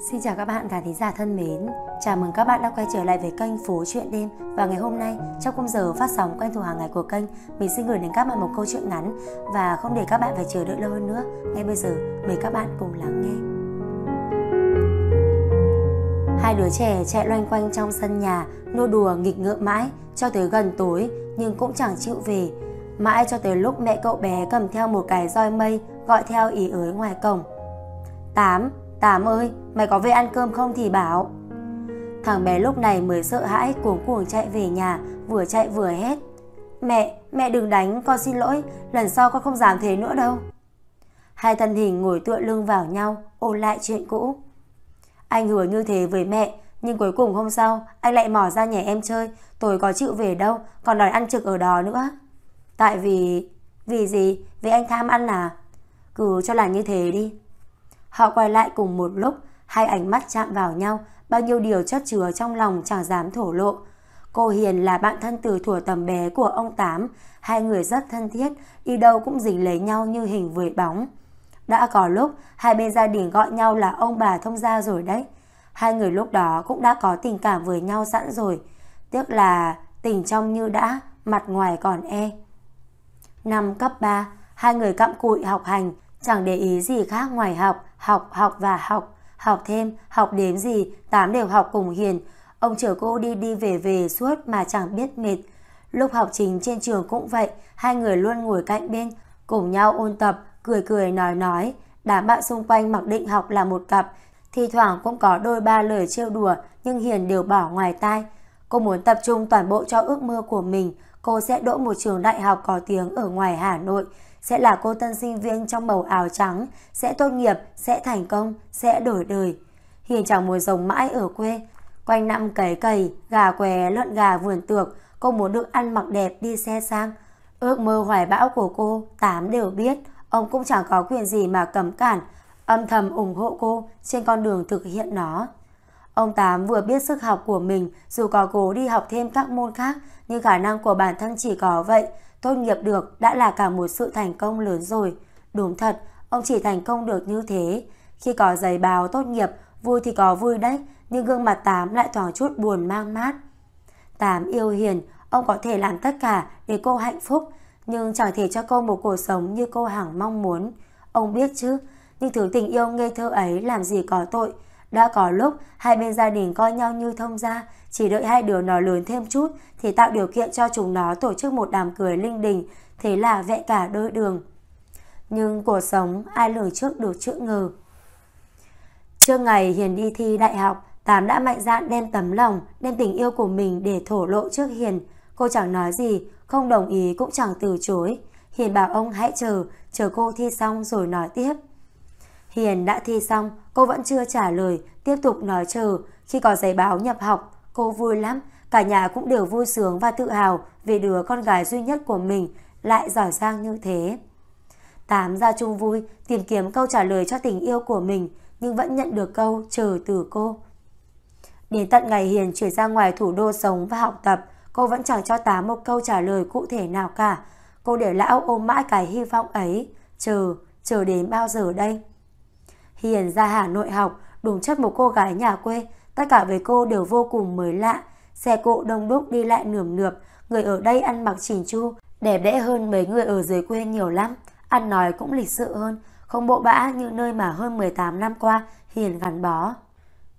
Xin chào các bạn cả thính giả thân mến. Chào mừng các bạn đã quay trở lại với kênh Phố Chuyện Đêm Và ngày hôm nay trong khung giờ phát sóng quen thuộc hàng ngày của kênh Mình xin gửi đến các bạn một câu chuyện ngắn Và không để các bạn phải chờ đợi lâu hơn nữa Ngay bây giờ mời các bạn cùng lắng nghe Hai đứa trẻ chạy loanh quanh trong sân nhà Nô đùa nghịch ngợm mãi cho tới gần tối Nhưng cũng chẳng chịu về Mãi cho tới lúc mẹ cậu bé cầm theo một cái roi mây Gọi theo ý ới ngoài cổng 8. Tám ơi, mày có về ăn cơm không thì bảo. Thằng bé lúc này mới sợ hãi cuồng cuồng chạy về nhà, vừa chạy vừa hét. Mẹ, mẹ đừng đánh, con xin lỗi, lần sau con không dám thế nữa đâu. Hai thân hình ngồi tựa lưng vào nhau, ôn lại chuyện cũ. Anh hứa như thế với mẹ, nhưng cuối cùng hôm sau, anh lại mò ra nhà em chơi, tôi có chịu về đâu, còn đòi ăn trực ở đó nữa. Tại vì... Vì gì? Vì anh tham ăn à? Cứ cho là như thế đi. Họ quay lại cùng một lúc, hai ánh mắt chạm vào nhau, bao nhiêu điều chất chứa trong lòng chẳng dám thổ lộ. Cô Hiền là bạn thân từ thuở tầm bé của ông Tám, hai người rất thân thiết, đi đâu cũng dính lấy nhau như hình với bóng. Đã có lúc, hai bên gia đình gọi nhau là ông bà thông gia rồi đấy. Hai người lúc đó cũng đã có tình cảm với nhau sẵn rồi. Tiếc là tình trong như đã, mặt ngoài còn e. Năm cấp 3, hai người cặm cụi học hành, chẳng để ý gì khác ngoài học, học, học và học, học thêm, học đến gì, tám đều học cùng Hiền. Ông chở cô đi đi về về suốt mà chẳng biết mệt. Lúc học chính trên trường cũng vậy, hai người luôn ngồi cạnh bên, cùng nhau ôn tập, cười cười nói nói. Đám bạn xung quanh mặc định học là một cặp, thi thoảng cũng có đôi ba lời trêu đùa nhưng Hiền đều bỏ ngoài tai. Cô muốn tập trung toàn bộ cho ước mơ của mình, cô sẽ đỗ một trường đại học có tiếng ở ngoài Hà Nội, sẽ là cô tân sinh viên trong màu áo trắng, sẽ tốt nghiệp, sẽ thành công, sẽ đổi đời. Hiền chẳng muốn sống mãi ở quê, quanh năm cấy cày, gà què, lợn gà vườn tược, cô muốn được ăn mặc đẹp đi xe sang. Ước mơ hoài bão của cô, tám đều biết, ông cũng chẳng có quyền gì mà cấm cản, âm thầm ủng hộ cô trên con đường thực hiện nó. Ông Tám vừa biết sức học của mình dù có cố đi học thêm các môn khác nhưng khả năng của bản thân chỉ có vậy tốt nghiệp được đã là cả một sự thành công lớn rồi. Đúng thật, ông chỉ thành công được như thế. Khi có giấy báo tốt nghiệp, vui thì có vui đấy, nhưng gương mặt Tám lại thoáng chút buồn mang mát. Tám yêu hiền, ông có thể làm tất cả để cô hạnh phúc, nhưng chẳng thể cho cô một cuộc sống như cô hằng mong muốn. Ông biết chứ, nhưng thứ tình yêu ngây thơ ấy làm gì có tội, đã có lúc hai bên gia đình coi nhau như thông gia, chỉ đợi hai đứa nó lớn thêm chút thì tạo điều kiện cho chúng nó tổ chức một đám cưới linh đình, thế là vẽ cả đôi đường. Nhưng cuộc sống ai lường trước được chữ ngờ. Trước ngày Hiền đi thi đại học, Tám đã mạnh dạn đem tấm lòng, đem tình yêu của mình để thổ lộ trước Hiền. Cô chẳng nói gì, không đồng ý cũng chẳng từ chối. Hiền bảo ông hãy chờ, chờ cô thi xong rồi nói tiếp. Hiền đã thi xong, cô vẫn chưa trả lời, tiếp tục nói chờ. Khi có giấy báo nhập học, cô vui lắm, cả nhà cũng đều vui sướng và tự hào vì đứa con gái duy nhất của mình lại giỏi giang như thế. Tám ra chung vui, tìm kiếm câu trả lời cho tình yêu của mình, nhưng vẫn nhận được câu chờ từ cô. Đến tận ngày Hiền chuyển ra ngoài thủ đô sống và học tập, cô vẫn chẳng cho Tám một câu trả lời cụ thể nào cả. Cô để lão ôm mãi cái hy vọng ấy, chờ, chờ đến bao giờ đây? Hiền ra Hà Nội học, đúng chất một cô gái nhà quê, tất cả với cô đều vô cùng mới lạ. Xe cộ đông đúc đi lại nườm nượp, người ở đây ăn mặc chỉnh chu, đẹp đẽ hơn mấy người ở dưới quê nhiều lắm, ăn nói cũng lịch sự hơn, không bộ bã như nơi mà hơn 18 năm qua Hiền gắn bó.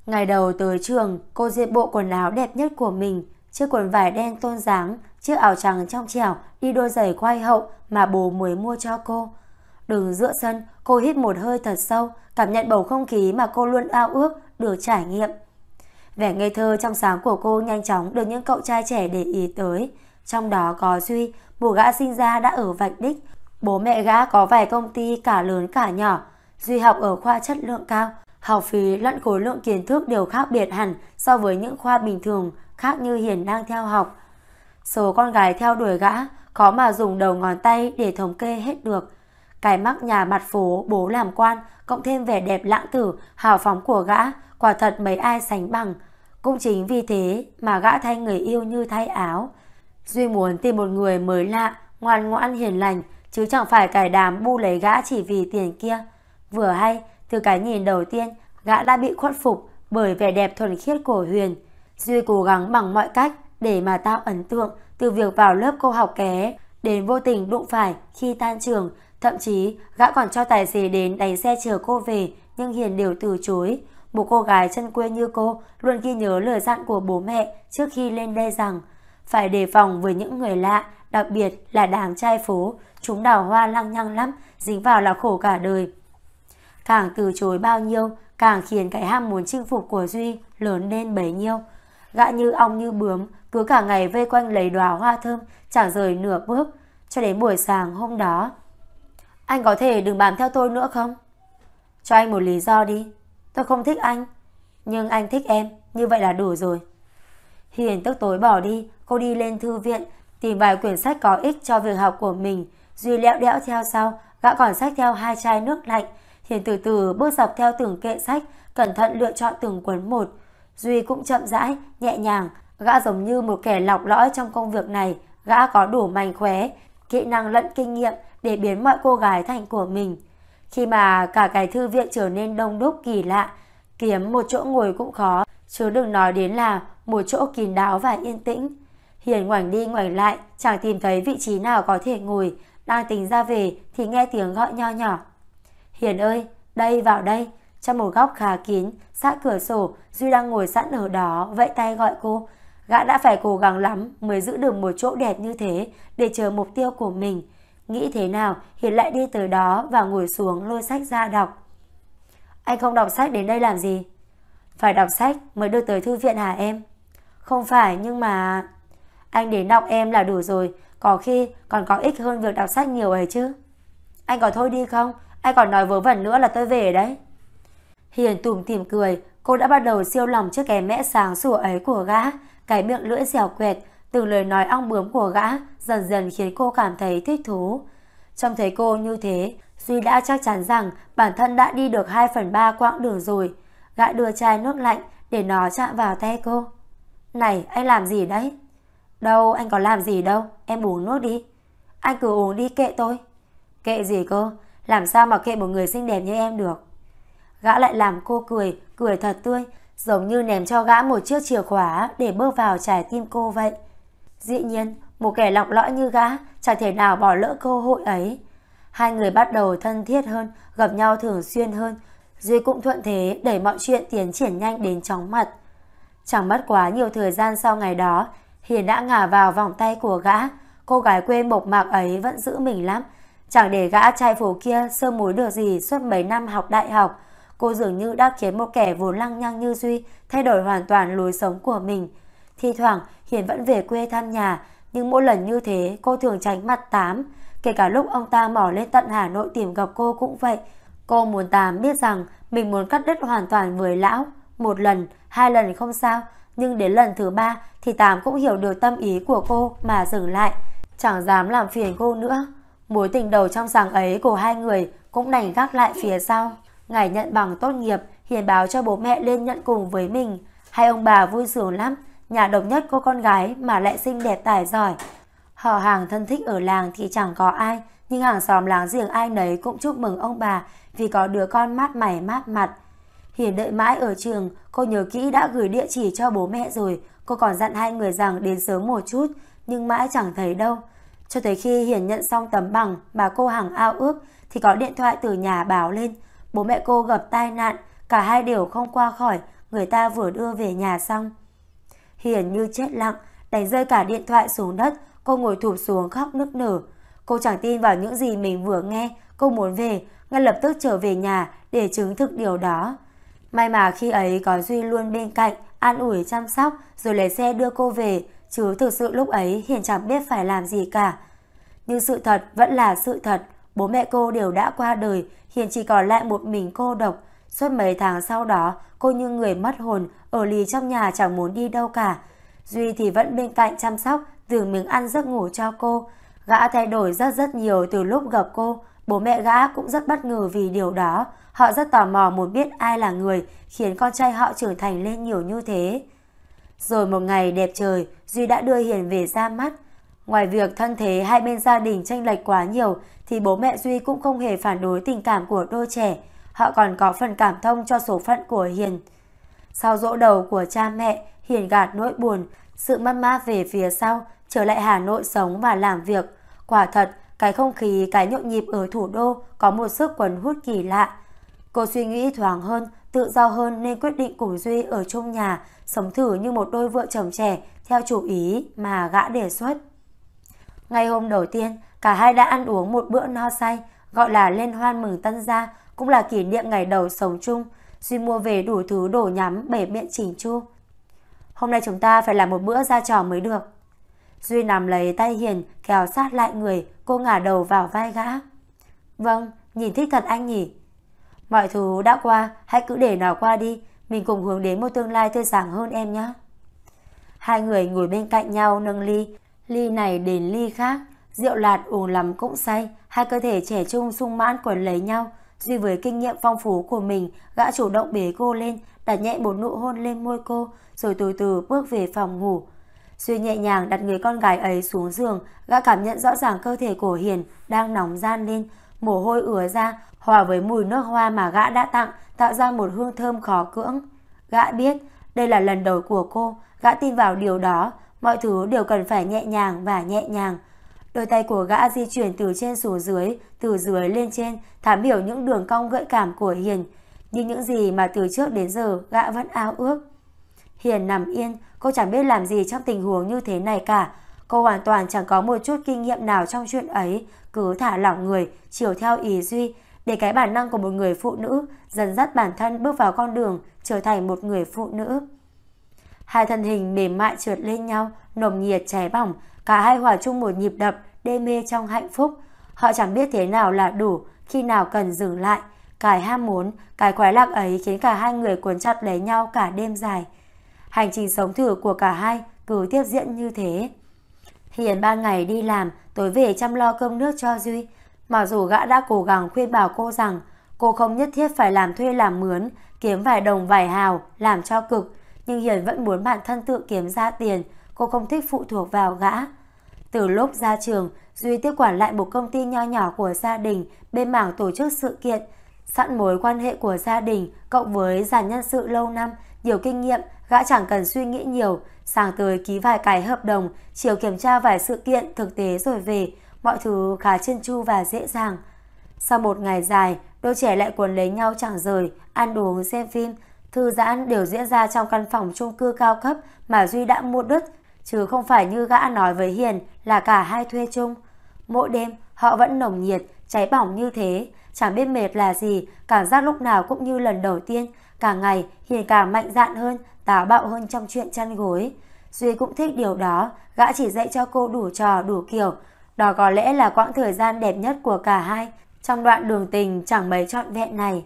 Ngày đầu tới trường, cô diện bộ quần áo đẹp nhất của mình, chiếc quần vải đen tôn dáng, chiếc áo trắng trong trẻo, đi đôi giày quay hậu mà bố mới mua cho cô. Đứng giữa sân, Cô hít một hơi thật sâu, cảm nhận bầu không khí mà cô luôn ao ước được trải nghiệm. Vẻ ngây thơ trong sáng của cô nhanh chóng được những cậu trai trẻ để ý tới. Trong đó có Duy, bố gã sinh ra đã ở Vạch Đích. Bố mẹ gã có vài công ty cả lớn cả nhỏ. Duy học ở khoa chất lượng cao. Học phí lẫn khối lượng kiến thức đều khác biệt hẳn so với những khoa bình thường khác như Hiền đang theo học. Số con gái theo đuổi gã khó mà dùng đầu ngón tay để thống kê hết được cái mắc nhà mặt phố bố làm quan, cộng thêm vẻ đẹp lãng tử, hào phóng của gã, quả thật mấy ai sánh bằng. Cũng chính vì thế mà gã thay người yêu như thay áo. Duy muốn tìm một người mới lạ, ngoan ngoãn hiền lành, chứ chẳng phải cải đàm bu lấy gã chỉ vì tiền kia. Vừa hay, từ cái nhìn đầu tiên, gã đã bị khuất phục bởi vẻ đẹp thuần khiết của Huyền. Duy cố gắng bằng mọi cách để mà tạo ấn tượng từ việc vào lớp cô học ké đến vô tình đụng phải khi tan trường Thậm chí, gã còn cho tài xế đến đánh xe chờ cô về, nhưng Hiền đều từ chối. Một cô gái chân quê như cô luôn ghi nhớ lời dặn của bố mẹ trước khi lên đây rằng phải đề phòng với những người lạ, đặc biệt là đám trai phố, chúng đào hoa lăng nhăng lắm, dính vào là khổ cả đời. Càng từ chối bao nhiêu, càng khiến cái ham muốn chinh phục của Duy lớn lên bấy nhiêu. Gã như ong như bướm, cứ cả ngày vây quanh lấy đóa hoa thơm, chẳng rời nửa bước, cho đến buổi sáng hôm đó. Anh có thể đừng bám theo tôi nữa không? Cho anh một lý do đi. Tôi không thích anh. Nhưng anh thích em, như vậy là đủ rồi. Hiền tức tối bỏ đi, cô đi lên thư viện, tìm vài quyển sách có ích cho việc học của mình. Duy lẹo đẽo theo sau, gã còn sách theo hai chai nước lạnh. Hiền từ từ bước dọc theo từng kệ sách, cẩn thận lựa chọn từng cuốn một. Duy cũng chậm rãi, nhẹ nhàng, gã giống như một kẻ lọc lõi trong công việc này, gã có đủ manh khóe, kỹ năng lẫn kinh nghiệm để biến mọi cô gái thành của mình. Khi mà cả cái thư viện trở nên đông đúc kỳ lạ, kiếm một chỗ ngồi cũng khó, chứ đừng nói đến là một chỗ kín đáo và yên tĩnh. Hiền ngoảnh đi ngoảnh lại, chẳng tìm thấy vị trí nào có thể ngồi, đang tính ra về thì nghe tiếng gọi nho nhỏ. Hiền ơi, đây vào đây, trong một góc khá kín, sát cửa sổ, Duy đang ngồi sẵn ở đó, vẫy tay gọi cô. Gã đã phải cố gắng lắm mới giữ được một chỗ đẹp như thế để chờ mục tiêu của mình. Nghĩ thế nào, Hiền lại đi tới đó và ngồi xuống lôi sách ra đọc. Anh không đọc sách đến đây làm gì? Phải đọc sách mới được tới thư viện hả em? Không phải nhưng mà... Anh đến đọc em là đủ rồi, có khi còn có ích hơn việc đọc sách nhiều ấy chứ. Anh có thôi đi không? Anh còn nói vớ vẩn nữa là tôi về đấy. Hiền tủm tỉm cười, cô đã bắt đầu siêu lòng trước cái mẽ sáng sủa ấy của gã, cái miệng lưỡi dẻo quẹt, từ lời nói ong bướm của gã dần dần khiến cô cảm thấy thích thú. Trong thấy cô như thế, Duy đã chắc chắn rằng bản thân đã đi được 2 phần 3 quãng đường rồi. Gã đưa chai nước lạnh để nó chạm vào tay cô. Này, anh làm gì đấy? Đâu, anh có làm gì đâu, em uống nước đi. Anh cứ uống đi kệ tôi. Kệ gì cơ, làm sao mà kệ một người xinh đẹp như em được. Gã lại làm cô cười, cười thật tươi, giống như ném cho gã một chiếc chìa khóa để bước vào trái tim cô vậy. Dĩ nhiên, một kẻ lọc lõi như gã chẳng thể nào bỏ lỡ cơ hội ấy. Hai người bắt đầu thân thiết hơn, gặp nhau thường xuyên hơn. Duy cũng thuận thế đẩy mọi chuyện tiến triển nhanh đến chóng mặt. Chẳng mất quá nhiều thời gian sau ngày đó, Hiền đã ngả vào vòng tay của gã. Cô gái quê mộc mạc ấy vẫn giữ mình lắm. Chẳng để gã trai phố kia sơ mối được gì suốt mấy năm học đại học. Cô dường như đã khiến một kẻ vốn lăng nhăng như Duy thay đổi hoàn toàn lối sống của mình. Thi thoảng, Hiền vẫn về quê thăm nhà, nhưng mỗi lần như thế cô thường tránh mặt Tám, kể cả lúc ông ta mò lên tận Hà Nội tìm gặp cô cũng vậy. Cô muốn Tám biết rằng mình muốn cắt đứt hoàn toàn với lão, một lần, hai lần không sao, nhưng đến lần thứ ba thì Tám cũng hiểu được tâm ý của cô mà dừng lại, chẳng dám làm phiền cô nữa. Mối tình đầu trong sàng ấy của hai người cũng đành gác lại phía sau. Ngày nhận bằng tốt nghiệp, Hiền báo cho bố mẹ lên nhận cùng với mình. Hai ông bà vui sướng lắm, nhà độc nhất cô con gái mà lại xinh đẹp tài giỏi. Họ hàng thân thích ở làng thì chẳng có ai, nhưng hàng xóm láng giềng ai nấy cũng chúc mừng ông bà vì có đứa con mát mẻ mát mặt. Hiền đợi mãi ở trường, cô nhớ kỹ đã gửi địa chỉ cho bố mẹ rồi, cô còn dặn hai người rằng đến sớm một chút, nhưng mãi chẳng thấy đâu. Cho tới khi Hiền nhận xong tấm bằng mà cô hàng ao ước thì có điện thoại từ nhà báo lên. Bố mẹ cô gặp tai nạn, cả hai đều không qua khỏi, người ta vừa đưa về nhà xong hiền như chết lặng, đánh rơi cả điện thoại xuống đất, cô ngồi thụp xuống khóc nức nở. Cô chẳng tin vào những gì mình vừa nghe, cô muốn về, ngay lập tức trở về nhà để chứng thực điều đó. May mà khi ấy có Duy luôn bên cạnh, an ủi chăm sóc rồi lấy xe đưa cô về, chứ thực sự lúc ấy Hiền chẳng biết phải làm gì cả. Nhưng sự thật vẫn là sự thật, bố mẹ cô đều đã qua đời, Hiền chỉ còn lại một mình cô độc. Suốt mấy tháng sau đó, cô như người mất hồn, ở lì trong nhà chẳng muốn đi đâu cả. Duy thì vẫn bên cạnh chăm sóc, từ miếng ăn giấc ngủ cho cô. Gã thay đổi rất rất nhiều từ lúc gặp cô, bố mẹ gã cũng rất bất ngờ vì điều đó. Họ rất tò mò muốn biết ai là người khiến con trai họ trưởng thành lên nhiều như thế. Rồi một ngày đẹp trời, Duy đã đưa Hiền về ra mắt. Ngoài việc thân thế hai bên gia đình tranh lệch quá nhiều thì bố mẹ Duy cũng không hề phản đối tình cảm của đôi trẻ. Họ còn có phần cảm thông cho số phận của Hiền. Sau dỗ đầu của cha mẹ, hiển gạt nỗi buồn, sự mất mát về phía sau, trở lại Hà Nội sống và làm việc. Quả thật, cái không khí, cái nhộn nhịp ở thủ đô có một sức quấn hút kỳ lạ. Cô suy nghĩ thoáng hơn, tự do hơn nên quyết định cùng Duy ở chung nhà, sống thử như một đôi vợ chồng trẻ theo chủ ý mà gã đề xuất. ngày hôm đầu tiên, cả hai đã ăn uống một bữa no say, gọi là lên hoan mừng tân gia, cũng là kỷ niệm ngày đầu sống chung. Duy mua về đủ thứ đổ nhắm bể miệng chỉnh chu. Hôm nay chúng ta phải làm một bữa ra trò mới được. Duy nằm lấy tay Hiền kéo sát lại người, cô ngả đầu vào vai gã. Vâng, nhìn thích thật anh nhỉ. Mọi thứ đã qua, hãy cứ để nó qua đi, mình cùng hướng đến một tương lai tươi sáng hơn em nhé. Hai người ngồi bên cạnh nhau nâng ly, ly này đến ly khác, rượu lạt uống lắm cũng say, hai cơ thể trẻ trung sung mãn quấn lấy nhau, Duy với kinh nghiệm phong phú của mình, gã chủ động bế cô lên, đặt nhẹ một nụ hôn lên môi cô, rồi từ từ bước về phòng ngủ. Duy nhẹ nhàng đặt người con gái ấy xuống giường, gã cảm nhận rõ ràng cơ thể của Hiền đang nóng gian lên, mồ hôi ứa ra, hòa với mùi nước hoa mà gã đã tặng, tạo ra một hương thơm khó cưỡng. Gã biết, đây là lần đầu của cô, gã tin vào điều đó, mọi thứ đều cần phải nhẹ nhàng và nhẹ nhàng. Đôi tay của gã di chuyển từ trên xuống dưới, từ dưới lên trên, thám hiểu những đường cong gợi cảm của Hiền, nhưng những gì mà từ trước đến giờ gã vẫn ao ước. Hiền nằm yên, cô chẳng biết làm gì trong tình huống như thế này cả. Cô hoàn toàn chẳng có một chút kinh nghiệm nào trong chuyện ấy, cứ thả lỏng người, chiều theo ý duy, để cái bản năng của một người phụ nữ dần dắt bản thân bước vào con đường trở thành một người phụ nữ. Hai thân hình mềm mại trượt lên nhau, nồng nhiệt cháy bỏng, Cả hai hòa chung một nhịp đập, đê mê trong hạnh phúc. Họ chẳng biết thế nào là đủ, khi nào cần dừng lại. Cái ham muốn, cái khoái lạc ấy khiến cả hai người cuốn chặt lấy nhau cả đêm dài. Hành trình sống thử của cả hai cứ tiếp diễn như thế. Hiền ban ngày đi làm, tối về chăm lo cơm nước cho Duy. Mặc dù gã đã cố gắng khuyên bảo cô rằng cô không nhất thiết phải làm thuê làm mướn, kiếm vài đồng vài hào, làm cho cực, nhưng Hiền vẫn muốn bản thân tự kiếm ra tiền cô không thích phụ thuộc vào gã. Từ lúc ra trường, Duy tiếp quản lại một công ty nho nhỏ của gia đình bên mảng tổ chức sự kiện. Sẵn mối quan hệ của gia đình cộng với giàn nhân sự lâu năm, nhiều kinh nghiệm, gã chẳng cần suy nghĩ nhiều, sáng tới ký vài cái hợp đồng, chiều kiểm tra vài sự kiện thực tế rồi về, mọi thứ khá chân chu và dễ dàng. Sau một ngày dài, đôi trẻ lại quần lấy nhau chẳng rời, ăn uống, xem phim, thư giãn đều diễn ra trong căn phòng chung cư cao cấp mà Duy đã mua đứt Chứ không phải như gã nói với Hiền là cả hai thuê chung. Mỗi đêm họ vẫn nồng nhiệt, cháy bỏng như thế, chẳng biết mệt là gì, cảm giác lúc nào cũng như lần đầu tiên. cả ngày Hiền càng mạnh dạn hơn, táo bạo hơn trong chuyện chăn gối. Duy cũng thích điều đó, gã chỉ dạy cho cô đủ trò đủ kiểu. Đó có lẽ là quãng thời gian đẹp nhất của cả hai trong đoạn đường tình chẳng mấy trọn vẹn này.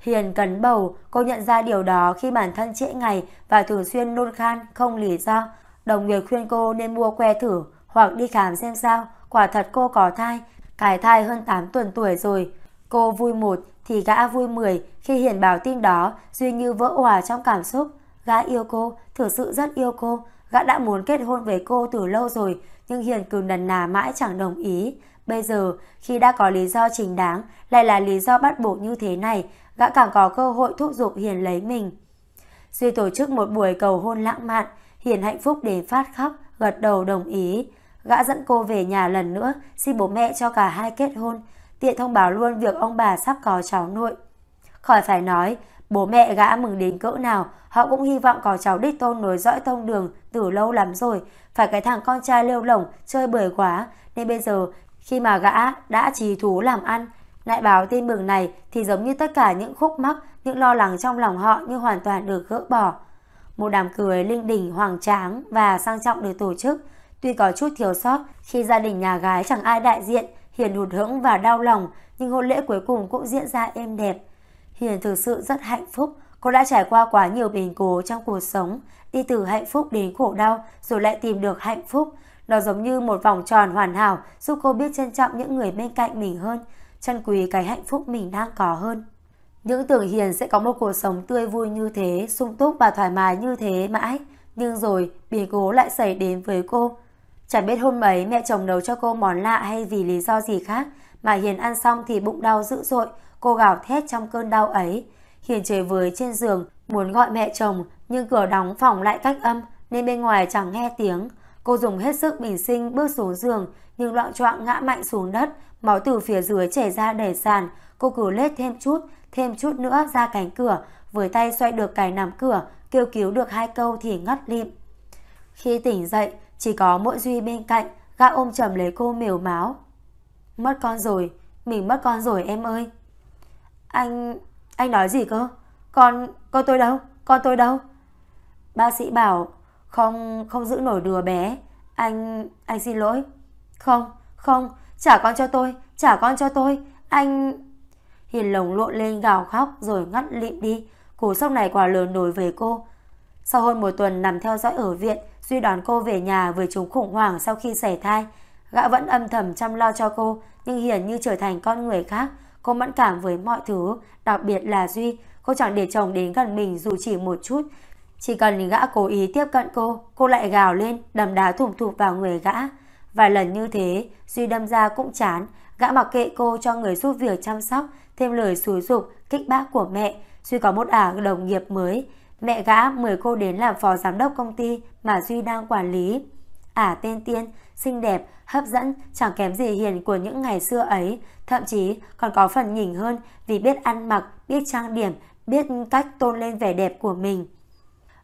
Hiền cấn bầu, cô nhận ra điều đó khi bản thân trễ ngày và thường xuyên nôn khan không lý do. Đồng nghiệp khuyên cô nên mua que thử hoặc đi khám xem sao. Quả thật cô có thai, cải thai hơn 8 tuần tuổi rồi. Cô vui một thì gã vui 10 khi hiển báo tin đó Duy như vỡ hòa trong cảm xúc. Gã yêu cô, thực sự rất yêu cô. Gã đã muốn kết hôn với cô từ lâu rồi nhưng hiển cứ nần nà mãi chẳng đồng ý. Bây giờ, khi đã có lý do chính đáng, lại là lý do bắt buộc như thế này, gã càng có cơ hội thúc giục Hiền lấy mình. Duy tổ chức một buổi cầu hôn lãng mạn, Hiền hạnh phúc đến phát khóc, gật đầu đồng ý. Gã dẫn cô về nhà lần nữa, xin bố mẹ cho cả hai kết hôn, tiện thông báo luôn việc ông bà sắp có cháu nội. Khỏi phải nói, bố mẹ gã mừng đến cỡ nào, họ cũng hy vọng có cháu đích tôn nối dõi thông đường từ lâu lắm rồi. Phải cái thằng con trai lêu lỏng, chơi bời quá, nên bây giờ khi mà gã đã trì thú làm ăn, lại báo tin mừng này thì giống như tất cả những khúc mắc, những lo lắng trong lòng họ như hoàn toàn được gỡ bỏ. Một đám cưới linh đình, hoàng tráng và sang trọng được tổ chức. Tuy có chút thiếu sót khi gia đình nhà gái chẳng ai đại diện, Hiền hụt hững và đau lòng, nhưng hôn lễ cuối cùng cũng diễn ra êm đẹp. Hiền thực sự rất hạnh phúc, cô đã trải qua quá nhiều biến cố trong cuộc sống, đi từ hạnh phúc đến khổ đau rồi lại tìm được hạnh phúc. Nó giống như một vòng tròn hoàn hảo giúp cô biết trân trọng những người bên cạnh mình hơn, trân quý cái hạnh phúc mình đang có hơn. Những tưởng Hiền sẽ có một cuộc sống tươi vui như thế, sung túc và thoải mái như thế mãi. Nhưng rồi, biến cố lại xảy đến với cô. Chẳng biết hôm ấy mẹ chồng nấu cho cô món lạ hay vì lý do gì khác, mà Hiền ăn xong thì bụng đau dữ dội, cô gào thét trong cơn đau ấy. Hiền chơi với trên giường, muốn gọi mẹ chồng, nhưng cửa đóng phòng lại cách âm, nên bên ngoài chẳng nghe tiếng. Cô dùng hết sức bình sinh bước xuống giường, nhưng loạn trọng ngã mạnh xuống đất, máu từ phía dưới chảy ra đầy sàn. Cô cứ lết thêm chút, Thêm chút nữa ra cánh cửa, với tay xoay được cài nắm cửa, kêu cứu được hai câu thì ngất lịm. Khi tỉnh dậy, chỉ có mỗi Duy bên cạnh, gã ôm chầm lấy cô mều máu. Mất con rồi, mình mất con rồi em ơi. Anh... anh nói gì cơ? Con... con tôi đâu? Con tôi đâu? Bác sĩ bảo, không... không giữ nổi đứa bé. Anh... anh xin lỗi. Không, không, trả con cho tôi, trả con cho tôi. Anh... Hiền lồng lộn lên gào khóc rồi ngắt lịm đi. Cú sốc này quả lớn đối với cô. Sau hơn một tuần nằm theo dõi ở viện, Duy đón cô về nhà với chúng khủng hoảng sau khi xảy thai. Gã vẫn âm thầm chăm lo cho cô, nhưng Hiền như trở thành con người khác. Cô mẫn cảm với mọi thứ, đặc biệt là Duy. Cô chẳng để chồng đến gần mình dù chỉ một chút. Chỉ cần gã cố ý tiếp cận cô, cô lại gào lên, đầm đá thủng thụp vào người gã. Vài lần như thế, Duy đâm ra cũng chán, Gã mặc kệ cô cho người giúp việc chăm sóc, thêm lời xúi dục, kích bác của mẹ, Duy có một ả đồng nghiệp mới. Mẹ gã mời cô đến làm phó giám đốc công ty mà Duy đang quản lý. Ả tên Tiên, xinh đẹp, hấp dẫn, chẳng kém gì hiền của những ngày xưa ấy, thậm chí còn có phần nhỉnh hơn vì biết ăn mặc, biết trang điểm, biết cách tôn lên vẻ đẹp của mình.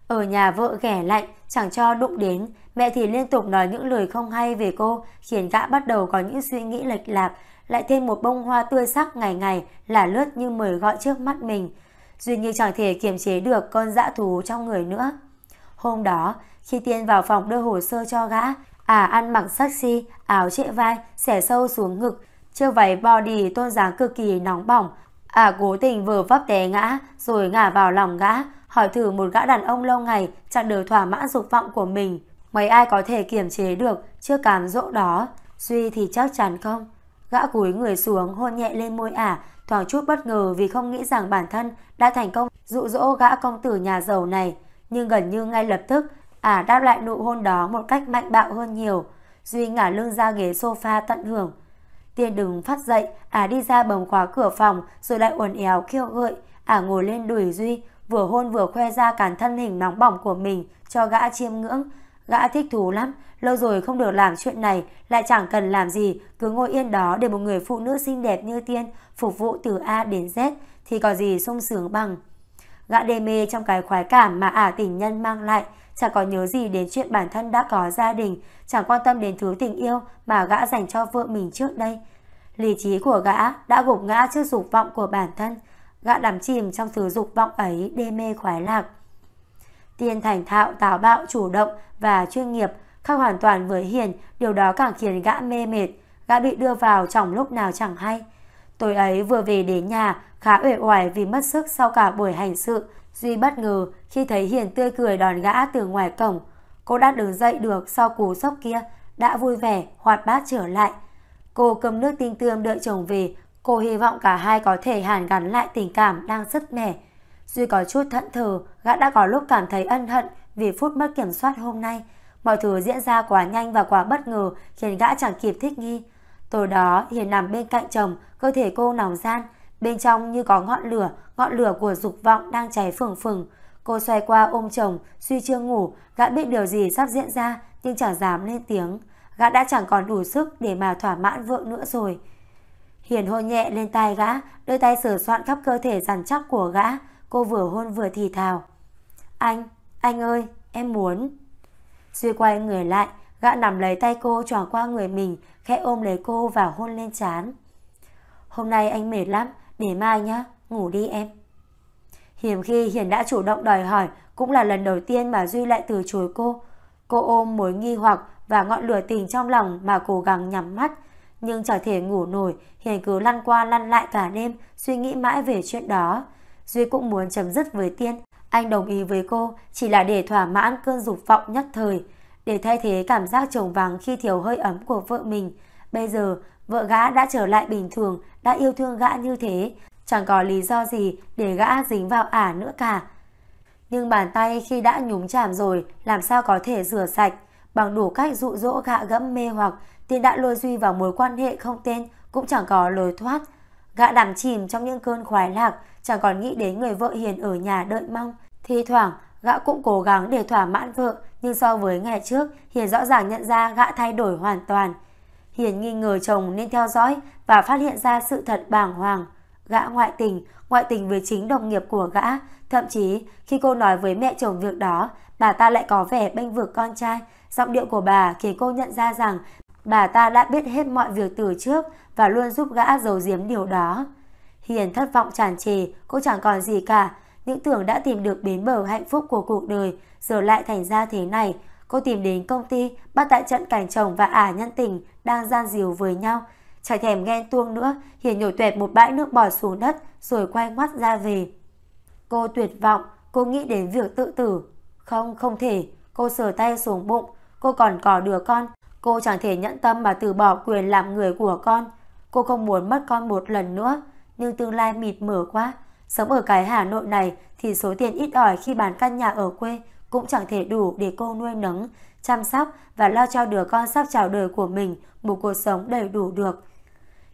Ở nhà vợ ghẻ lạnh, chẳng cho đụng đến, Mẹ thì liên tục nói những lời không hay về cô, khiến gã bắt đầu có những suy nghĩ lệch lạc, lại thêm một bông hoa tươi sắc ngày ngày là lướt như mời gọi trước mắt mình. Duy như chẳng thể kiềm chế được con dã thú trong người nữa. Hôm đó, khi Tiên vào phòng đưa hồ sơ cho gã, à ăn mặc sexy, áo trệ vai, xẻ sâu xuống ngực, chiếc váy body tôn dáng cực kỳ nóng bỏng. À cố tình vừa vấp té ngã, rồi ngả vào lòng gã, hỏi thử một gã đàn ông lâu ngày chẳng được thỏa mãn dục vọng của mình mấy ai có thể kiểm chế được trước cám dỗ đó. Duy thì chắc chắn không. Gã cúi người xuống hôn nhẹ lên môi ả, thoáng chút bất ngờ vì không nghĩ rằng bản thân đã thành công dụ dỗ gã công tử nhà giàu này. Nhưng gần như ngay lập tức, ả đáp lại nụ hôn đó một cách mạnh bạo hơn nhiều. Duy ngả lưng ra ghế sofa tận hưởng. Tiên đừng phát dậy, ả đi ra bầm khóa cửa phòng rồi lại uốn éo khiêu gợi. Ả ngồi lên đùi Duy, vừa hôn vừa khoe ra cản thân hình nóng bỏng của mình cho gã chiêm ngưỡng. Gã thích thú lắm, lâu rồi không được làm chuyện này, lại chẳng cần làm gì, cứ ngồi yên đó để một người phụ nữ xinh đẹp như tiên phục vụ từ A đến Z thì có gì sung sướng bằng. Gã đê mê trong cái khoái cảm mà ả tình nhân mang lại, chẳng có nhớ gì đến chuyện bản thân đã có gia đình, chẳng quan tâm đến thứ tình yêu mà gã dành cho vợ mình trước đây. Lý trí của gã đã gục ngã trước dục vọng của bản thân, gã đắm chìm trong thứ dục vọng ấy đê mê khoái lạc. Tiên thành thạo, táo bạo, chủ động và chuyên nghiệp, khác hoàn toàn với Hiền, điều đó càng khiến gã mê mệt, gã bị đưa vào trong lúc nào chẳng hay. Tối ấy vừa về đến nhà, khá uể oải vì mất sức sau cả buổi hành sự. Duy bất ngờ khi thấy Hiền tươi cười đón gã từ ngoài cổng. Cô đã đứng dậy được sau cú sốc kia, đã vui vẻ, hoạt bát trở lại. Cô cầm nước tinh tươm đợi chồng về, cô hy vọng cả hai có thể hàn gắn lại tình cảm đang rất mẻ Duy có chút thận thờ, gã đã có lúc cảm thấy ân hận vì phút mất kiểm soát hôm nay. Mọi thứ diễn ra quá nhanh và quá bất ngờ khiến gã chẳng kịp thích nghi. Tối đó Hiền nằm bên cạnh chồng, cơ thể cô nóng gian. Bên trong như có ngọn lửa, ngọn lửa của dục vọng đang cháy phừng phừng. Cô xoay qua ôm chồng, suy chưa ngủ, gã biết điều gì sắp diễn ra nhưng chẳng dám lên tiếng. Gã đã chẳng còn đủ sức để mà thỏa mãn vượng nữa rồi. Hiền hôn nhẹ lên tay gã, đôi tay sửa soạn khắp cơ thể rắn chắc của gã. Cô vừa hôn vừa thì thào. Anh, anh ơi, em muốn. Duy quay người lại, gã nằm lấy tay cô trỏ qua người mình, khẽ ôm lấy cô và hôn lên trán. Hôm nay anh mệt lắm, để mai nhá, ngủ đi em. Hiểm khi Hiền đã chủ động đòi hỏi, cũng là lần đầu tiên mà Duy lại từ chối cô. Cô ôm mối nghi hoặc và ngọn lửa tình trong lòng mà cố gắng nhắm mắt, nhưng chẳng thể ngủ nổi, Hiền cứ lăn qua lăn lại cả đêm, suy nghĩ mãi về chuyện đó. Duy cũng muốn chấm dứt với Tiên. Anh đồng ý với cô chỉ là để thỏa mãn cơn dục vọng nhất thời, để thay thế cảm giác trồng vắng khi thiếu hơi ấm của vợ mình. Bây giờ, vợ gã đã trở lại bình thường, đã yêu thương gã như thế. Chẳng có lý do gì để gã dính vào ả nữa cả. Nhưng bàn tay khi đã nhúng chạm rồi, làm sao có thể rửa sạch. Bằng đủ cách dụ dỗ gã gẫm mê hoặc, Tiên đã lôi Duy vào mối quan hệ không tên, cũng chẳng có lối thoát. Gã đắm chìm trong những cơn khoái lạc, chẳng còn nghĩ đến người vợ hiền ở nhà đợi mong. Thi thoảng, gã cũng cố gắng để thỏa mãn vợ, nhưng so với ngày trước, Hiền rõ ràng nhận ra gã thay đổi hoàn toàn. Hiền nghi ngờ chồng nên theo dõi và phát hiện ra sự thật bàng hoàng. Gã ngoại tình, ngoại tình với chính đồng nghiệp của gã. Thậm chí, khi cô nói với mẹ chồng việc đó, bà ta lại có vẻ bênh vực con trai. Giọng điệu của bà khiến cô nhận ra rằng bà ta đã biết hết mọi việc từ trước và luôn giúp gã giấu giếm điều đó. Hiền thất vọng tràn trề, cô chẳng còn gì cả. Những tưởng đã tìm được bến bờ hạnh phúc của cuộc đời, giờ lại thành ra thế này. Cô tìm đến công ty, bắt tại trận cảnh chồng và ả nhân tình đang gian dìu với nhau. Chả thèm ghen tuông nữa, Hiền nhổ tuẹt một bãi nước bọt xuống đất rồi quay mắt ra về. Cô tuyệt vọng, cô nghĩ đến việc tự tử. Không, không thể. Cô sờ tay xuống bụng, cô còn có đứa con, Cô chẳng thể nhẫn tâm mà từ bỏ quyền làm người của con. Cô không muốn mất con một lần nữa, nhưng tương lai mịt mờ quá. Sống ở cái Hà Nội này thì số tiền ít ỏi khi bán căn nhà ở quê cũng chẳng thể đủ để cô nuôi nấng, chăm sóc và lo cho đứa con sắp chào đời của mình một cuộc sống đầy đủ được.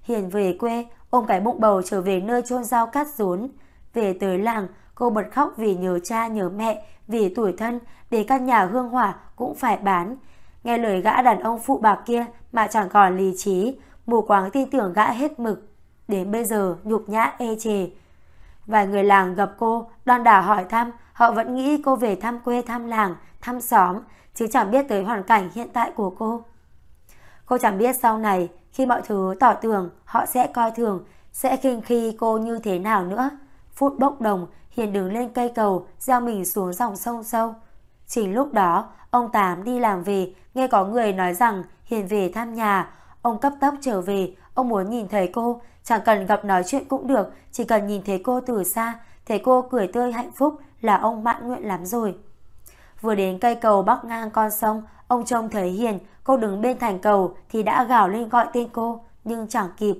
Hiền về quê, ôm cái bụng bầu trở về nơi chôn rau cát rốn. Về tới làng, cô bật khóc vì nhớ cha nhớ mẹ, vì tuổi thân, để căn nhà hương hỏa cũng phải bán. Nghe lời gã đàn ông phụ bạc kia mà chẳng còn lý trí, mù quáng tin tưởng gã hết mực. Đến bây giờ nhục nhã ê chề. Vài người làng gặp cô, đoàn đả hỏi thăm, họ vẫn nghĩ cô về thăm quê thăm làng, thăm xóm, chứ chẳng biết tới hoàn cảnh hiện tại của cô. Cô chẳng biết sau này, khi mọi thứ tỏ tường, họ sẽ coi thường, sẽ khinh khi cô như thế nào nữa. Phút bốc đồng, Hiền đứng lên cây cầu, gieo mình xuống dòng sông sâu. Chính lúc đó, ông Tám đi làm về, nghe có người nói rằng Hiền về thăm nhà. Ông cấp tốc trở về, ông muốn nhìn thấy cô, chẳng cần gặp nói chuyện cũng được, chỉ cần nhìn thấy cô từ xa, thấy cô cười tươi hạnh phúc là ông mãn nguyện lắm rồi. Vừa đến cây cầu bắc ngang con sông, ông trông thấy Hiền, cô đứng bên thành cầu thì đã gào lên gọi tên cô, nhưng chẳng kịp.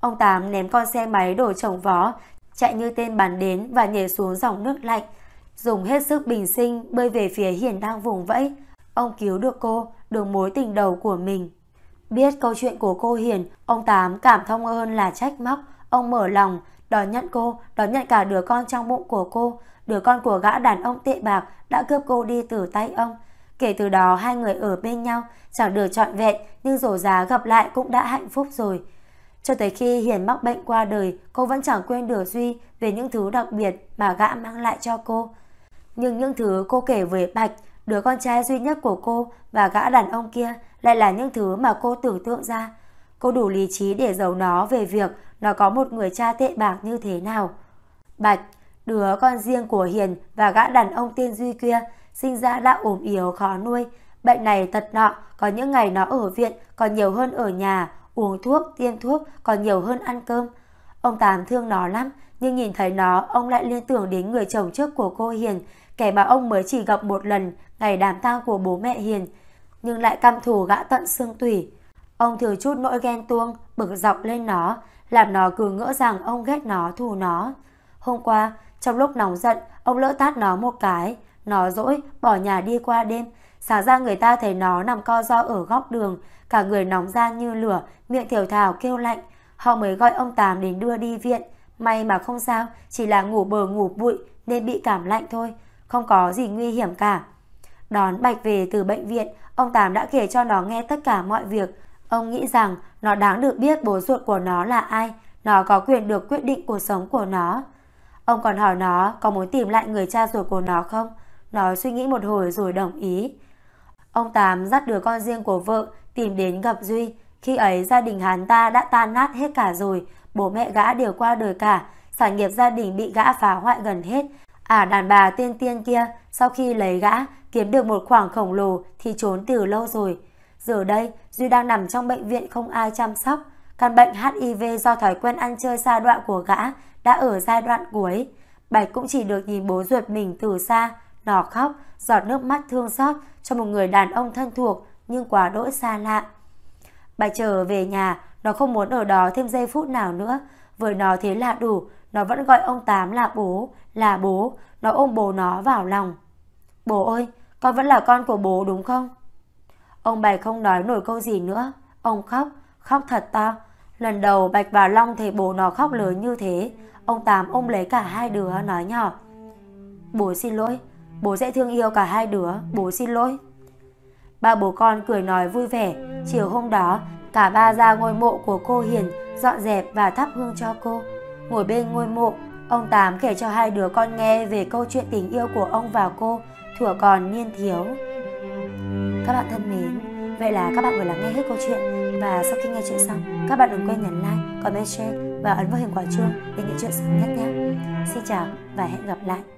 Ông Tám ném con xe máy đổ trồng vó, chạy như tên bắn đến và nhảy xuống dòng nước lạnh, dùng hết sức bình sinh bơi về phía Hiền đang vùng vẫy. Ông cứu được cô, đường mối tình đầu của mình. Biết câu chuyện của cô Hiền, ông Tám cảm thông hơn là trách móc. Ông mở lòng, đón nhận cô, đón nhận cả đứa con trong bụng của cô. Đứa con của gã đàn ông tệ bạc đã cướp cô đi từ tay ông. Kể từ đó hai người ở bên nhau, chẳng được trọn vẹn nhưng rổ giá gặp lại cũng đã hạnh phúc rồi. Cho tới khi Hiền mắc bệnh qua đời, cô vẫn chẳng quên được Duy về những thứ đặc biệt mà gã mang lại cho cô. Nhưng những thứ cô kể về Bạch, đứa con trai duy nhất của cô và gã đàn ông kia lại là những thứ mà cô tưởng tượng ra. Cô đủ lý trí để giấu nó về việc nó có một người cha tệ bạc như thế nào. Bạch, đứa con riêng của Hiền và gã đàn ông tiên Duy kia sinh ra đã ốm yếu khó nuôi. Bệnh này tật nọ, có những ngày nó ở viện còn nhiều hơn ở nhà, uống thuốc, tiêm thuốc còn nhiều hơn ăn cơm. Ông Tám thương nó lắm nhưng nhìn thấy nó, ông lại liên tưởng đến người chồng trước của cô Hiền, kẻ mà ông mới chỉ gặp một lần ngày đám tang của bố mẹ Hiền, nhưng lại căm thù gã tận xương tủy. Ông thừa chút nỗi ghen tuông, bực dọc lên nó, làm nó cứ ngỡ rằng ông ghét nó, thù nó. Hôm qua, trong lúc nóng giận, ông lỡ tát nó một cái, nó dỗi, bỏ nhà đi qua đêm. Sáng ra người ta thấy nó nằm co do ở góc đường, cả người nóng ra như lửa, miệng thiểu thảo kêu lạnh. Họ mới gọi ông Tám đến đưa đi viện. May mà không sao, chỉ là ngủ bờ ngủ bụi nên bị cảm lạnh thôi, không có gì nguy hiểm cả. Đón Bạch về từ bệnh viện, ông Tám đã kể cho nó nghe tất cả mọi việc. Ông nghĩ rằng nó đáng được biết bố ruột của nó là ai, nó có quyền được quyết định cuộc sống của nó. Ông còn hỏi nó có muốn tìm lại người cha ruột của nó không? Nó suy nghĩ một hồi rồi đồng ý. Ông Tám dắt đứa con riêng của vợ tìm đến gặp Duy. Khi ấy gia đình hắn ta đã tan nát hết cả rồi, Bố mẹ gã đều qua đời cả, sản nghiệp gia đình bị gã phá hoại gần hết. À đàn bà tiên tiên kia, sau khi lấy gã, kiếm được một khoảng khổng lồ thì trốn từ lâu rồi. Giờ đây, Duy đang nằm trong bệnh viện không ai chăm sóc. Căn bệnh HIV do thói quen ăn chơi xa đoạn của gã đã ở giai đoạn cuối. Bạch cũng chỉ được nhìn bố ruột mình từ xa, đỏ khóc, giọt nước mắt thương xót cho một người đàn ông thân thuộc nhưng quá đỗi xa lạ. Bạch trở về nhà, nó không muốn ở đó thêm giây phút nào nữa. Với nó thế là đủ, nó vẫn gọi ông Tám là bố, là bố. Nó ôm bố nó vào lòng. Bố ơi, con vẫn là con của bố đúng không? Ông Bạch không nói nổi câu gì nữa. Ông khóc, khóc thật to. Lần đầu Bạch và Long thấy bố nó khóc lớn như thế. Ông Tám ôm lấy cả hai đứa nói nhỏ. Bố xin lỗi, bố sẽ thương yêu cả hai đứa, bố xin lỗi. Ba bố con cười nói vui vẻ. Chiều hôm đó, Cả ba ra ngôi mộ của cô Hiền dọn dẹp và thắp hương cho cô. Ngồi bên ngôi mộ, ông Tám kể cho hai đứa con nghe về câu chuyện tình yêu của ông và cô thuở còn niên thiếu. Các bạn thân mến, vậy là các bạn vừa lắng nghe hết câu chuyện và sau khi nghe chuyện xong, các bạn đừng quên nhấn like, comment, share và ấn vào hình quả chuông để nhận chuyện sớm nhất nhé. Xin chào và hẹn gặp lại.